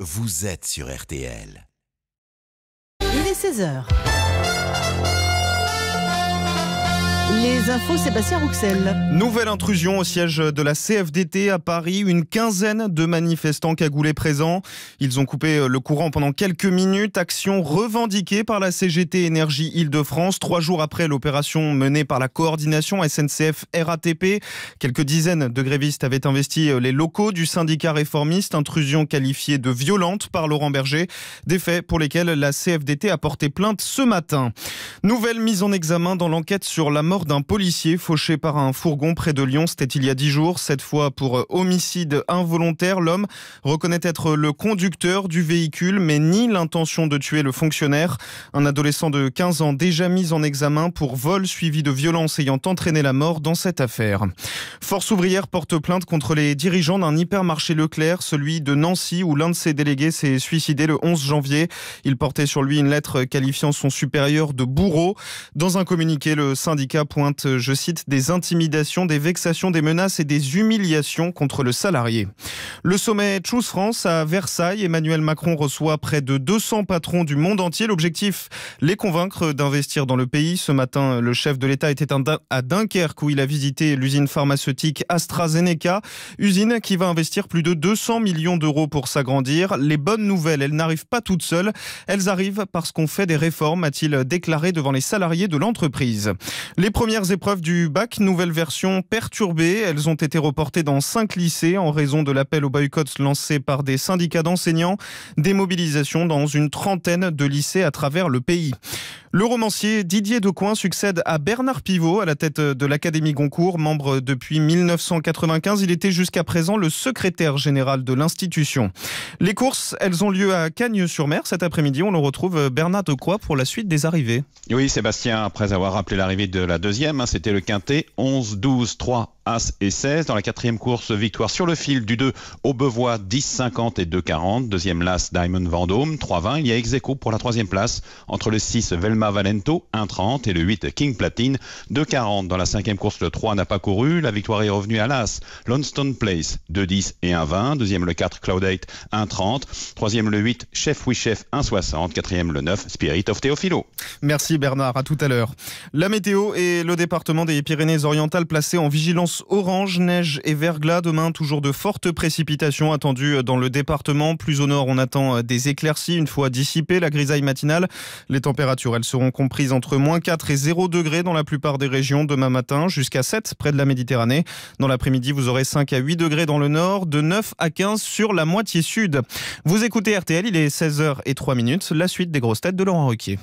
Vous êtes sur RTL. Il est 16h. Les infos, Sébastien Rouxel. Nouvelle intrusion au siège de la CFDT à Paris. Une quinzaine de manifestants cagoulés présents. Ils ont coupé le courant pendant quelques minutes. Action revendiquée par la CGT Énergie Île-de-France. Trois jours après l'opération menée par la coordination SNCF-RATP, quelques dizaines de grévistes avaient investi les locaux du syndicat réformiste. Intrusion qualifiée de violente par Laurent Berger. Des faits pour lesquels la CFDT a porté plainte ce matin. Nouvelle mise en examen dans l'enquête sur la mort d'un policier fauché par un fourgon près de Lyon. C'était il y a dix jours, cette fois pour euh, homicide involontaire. L'homme reconnaît être le conducteur du véhicule, mais nie l'intention de tuer le fonctionnaire. Un adolescent de 15 ans déjà mis en examen pour vol suivi de violence ayant entraîné la mort dans cette affaire. Force ouvrière porte plainte contre les dirigeants d'un hypermarché Leclerc, celui de Nancy, où l'un de ses délégués s'est suicidé le 11 janvier. Il portait sur lui une lettre qualifiant son supérieur de bourreau dans un communiqué, le syndicat pointe, je cite, des intimidations, des vexations, des menaces et des humiliations contre le salarié. Le sommet Choose France à Versailles, Emmanuel Macron reçoit près de 200 patrons du monde entier. L'objectif, les convaincre d'investir dans le pays. Ce matin, le chef de l'État était à Dunkerque où il a visité l'usine pharmaceutique AstraZeneca, usine qui va investir plus de 200 millions d'euros pour s'agrandir. Les bonnes nouvelles, elles n'arrivent pas toutes seules, elles arrivent parce qu'on fait des réformes, a-t-il déclaré devant les salariés de l'entreprise. Les premières épreuves du bac, nouvelle version perturbée, elles ont été reportées dans cinq lycées en raison de l'appel au boycott lancé par des syndicats d'enseignants, des mobilisations dans une trentaine de lycées à travers le pays. Le romancier Didier Decoing succède à Bernard Pivot à la tête de l'Académie Goncourt, membre depuis 1995. Il était jusqu'à présent le secrétaire général de l'institution. Les courses, elles ont lieu à Cagnes-sur-Mer cet après-midi. On le retrouve Bernard Decoing pour la suite des arrivées. Oui, Sébastien, après avoir rappelé l'arrivée de la deuxième, hein, c'était le quintet 11, 12, 3, As et 16. Dans la quatrième course, victoire sur le fil du 2 au 10, 50 et 2, 40. Deuxième l'As Diamond Vendôme 3, 20. Il y a Execo pour la troisième place entre le 6 Velma Valento 1,30 et le 8 King Platine 2,40. Dans la cinquième course, le 3 n'a pas couru. La victoire est revenue à l'As. Lonstone Place 2,10 et 1,20. Deuxième le 4 Cloud 1,30. Troisième le 8 Chef We Chef 1,60. Quatrième le 9 Spirit of Teofilo. Merci Bernard, à tout à l'heure. La météo et le département des Pyrénées-Orientales placés en vigilance orange, neige et verglas. Demain, toujours de fortes précipitations attendues dans le département. Plus au nord, on attend des éclaircies une fois dissipée La grisaille matinale, les températures, elles seront comprises entre moins 4 et 0 degrés dans la plupart des régions demain matin, jusqu'à 7 près de la Méditerranée. Dans l'après-midi, vous aurez 5 à 8 degrés dans le nord, de 9 à 15 sur la moitié sud. Vous écoutez RTL, il est 16h 03 minutes. La suite des grosses têtes de Laurent Ruquier.